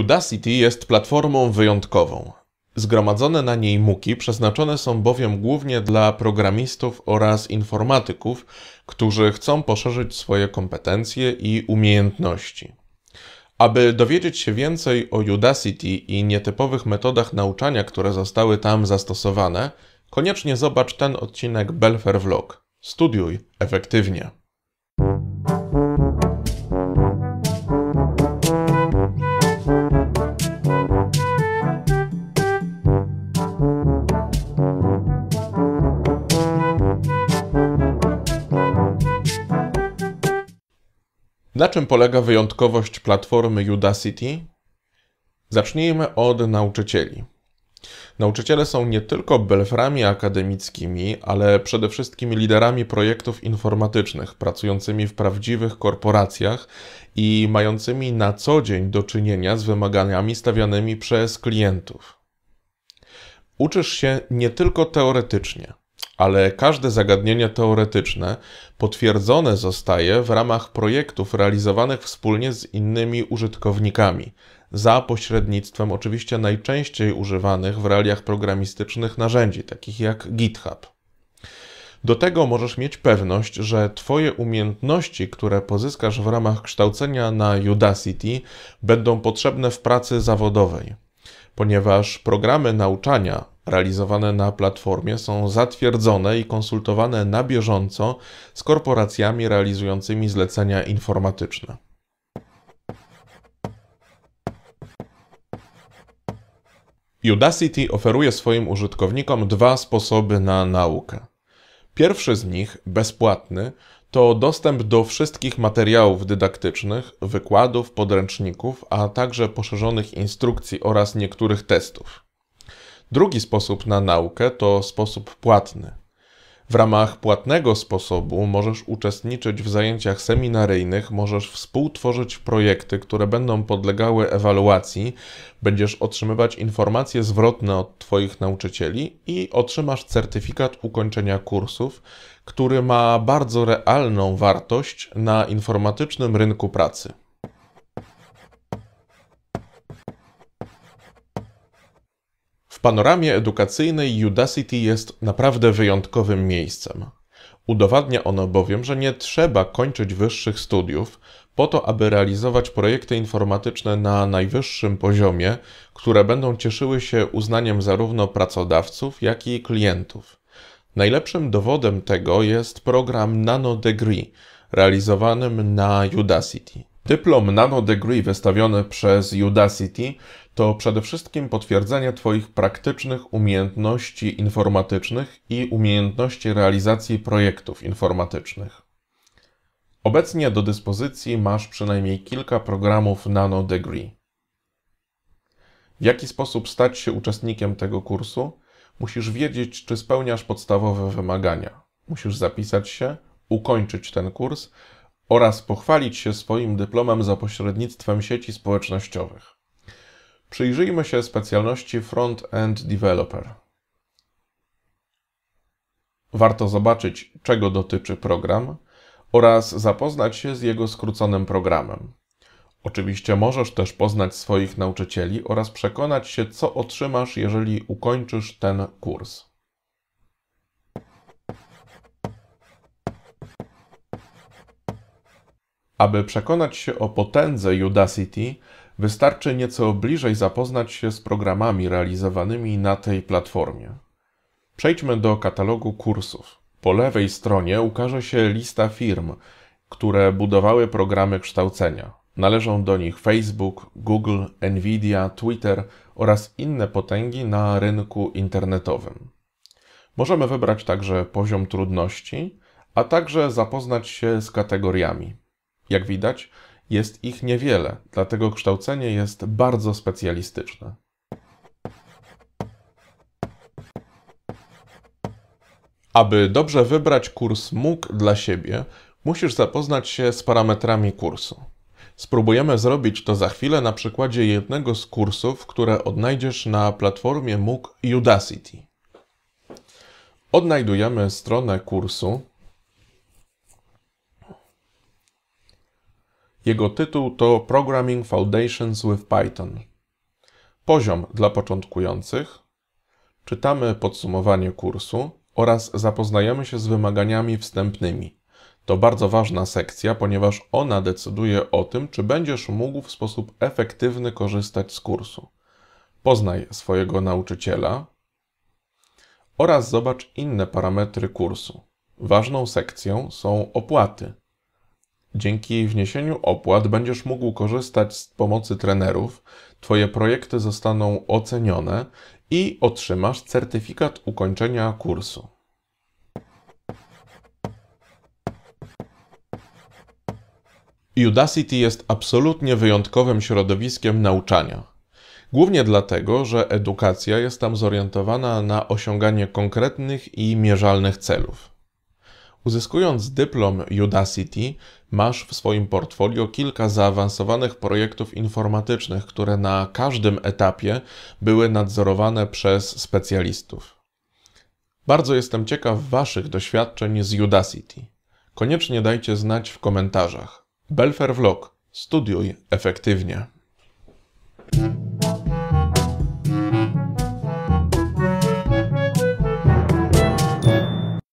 Udacity jest platformą wyjątkową. Zgromadzone na niej muki przeznaczone są bowiem głównie dla programistów oraz informatyków, którzy chcą poszerzyć swoje kompetencje i umiejętności. Aby dowiedzieć się więcej o Udacity i nietypowych metodach nauczania, które zostały tam zastosowane, koniecznie zobacz ten odcinek Belfer Vlog. Studiuj efektywnie. Na czym polega wyjątkowość platformy Udacity? Zacznijmy od nauczycieli. Nauczyciele są nie tylko belframi akademickimi, ale przede wszystkim liderami projektów informatycznych, pracującymi w prawdziwych korporacjach i mającymi na co dzień do czynienia z wymaganiami stawianymi przez klientów. Uczysz się nie tylko teoretycznie – ale każde zagadnienie teoretyczne potwierdzone zostaje w ramach projektów realizowanych wspólnie z innymi użytkownikami, za pośrednictwem oczywiście najczęściej używanych w realiach programistycznych narzędzi, takich jak GitHub. Do tego możesz mieć pewność, że Twoje umiejętności, które pozyskasz w ramach kształcenia na Udacity, będą potrzebne w pracy zawodowej, ponieważ programy nauczania realizowane na platformie są zatwierdzone i konsultowane na bieżąco z korporacjami realizującymi zlecenia informatyczne. Udacity oferuje swoim użytkownikom dwa sposoby na naukę. Pierwszy z nich, bezpłatny, to dostęp do wszystkich materiałów dydaktycznych, wykładów, podręczników, a także poszerzonych instrukcji oraz niektórych testów. Drugi sposób na naukę to sposób płatny. W ramach płatnego sposobu możesz uczestniczyć w zajęciach seminaryjnych, możesz współtworzyć projekty, które będą podlegały ewaluacji, będziesz otrzymywać informacje zwrotne od Twoich nauczycieli i otrzymasz certyfikat ukończenia kursów, który ma bardzo realną wartość na informatycznym rynku pracy. panoramie edukacyjnej Udacity jest naprawdę wyjątkowym miejscem. Udowadnia ono bowiem, że nie trzeba kończyć wyższych studiów po to, aby realizować projekty informatyczne na najwyższym poziomie, które będą cieszyły się uznaniem zarówno pracodawców, jak i klientów. Najlepszym dowodem tego jest program Nano Degree, realizowanym na Udacity. Dyplom Nano Degree wystawiony przez Udacity to przede wszystkim potwierdzenie Twoich praktycznych umiejętności informatycznych i umiejętności realizacji projektów informatycznych. Obecnie do dyspozycji masz przynajmniej kilka programów Nano Degree. W jaki sposób stać się uczestnikiem tego kursu? Musisz wiedzieć, czy spełniasz podstawowe wymagania. Musisz zapisać się, ukończyć ten kurs, oraz pochwalić się swoim dyplomem za pośrednictwem sieci społecznościowych. Przyjrzyjmy się specjalności Front-End Developer. Warto zobaczyć, czego dotyczy program oraz zapoznać się z jego skróconym programem. Oczywiście możesz też poznać swoich nauczycieli oraz przekonać się, co otrzymasz, jeżeli ukończysz ten kurs. Aby przekonać się o potędze Udacity, wystarczy nieco bliżej zapoznać się z programami realizowanymi na tej platformie. Przejdźmy do katalogu kursów. Po lewej stronie ukaże się lista firm, które budowały programy kształcenia. Należą do nich Facebook, Google, Nvidia, Twitter oraz inne potęgi na rynku internetowym. Możemy wybrać także poziom trudności, a także zapoznać się z kategoriami. Jak widać, jest ich niewiele, dlatego kształcenie jest bardzo specjalistyczne. Aby dobrze wybrać kurs MOOC dla siebie, musisz zapoznać się z parametrami kursu. Spróbujemy zrobić to za chwilę na przykładzie jednego z kursów, które odnajdziesz na platformie MOOC Udacity. Odnajdujemy stronę kursu, Jego tytuł to Programming Foundations with Python. Poziom dla początkujących. Czytamy podsumowanie kursu oraz zapoznajemy się z wymaganiami wstępnymi. To bardzo ważna sekcja, ponieważ ona decyduje o tym, czy będziesz mógł w sposób efektywny korzystać z kursu. Poznaj swojego nauczyciela oraz zobacz inne parametry kursu. Ważną sekcją są opłaty. Dzięki wniesieniu opłat będziesz mógł korzystać z pomocy trenerów, Twoje projekty zostaną ocenione i otrzymasz certyfikat ukończenia kursu. Udacity jest absolutnie wyjątkowym środowiskiem nauczania. Głównie dlatego, że edukacja jest tam zorientowana na osiąganie konkretnych i mierzalnych celów. Uzyskując dyplom Udacity, masz w swoim portfolio kilka zaawansowanych projektów informatycznych, które na każdym etapie były nadzorowane przez specjalistów. Bardzo jestem ciekaw Waszych doświadczeń z Udacity. Koniecznie dajcie znać w komentarzach. Belfer Vlog. Studiuj efektywnie.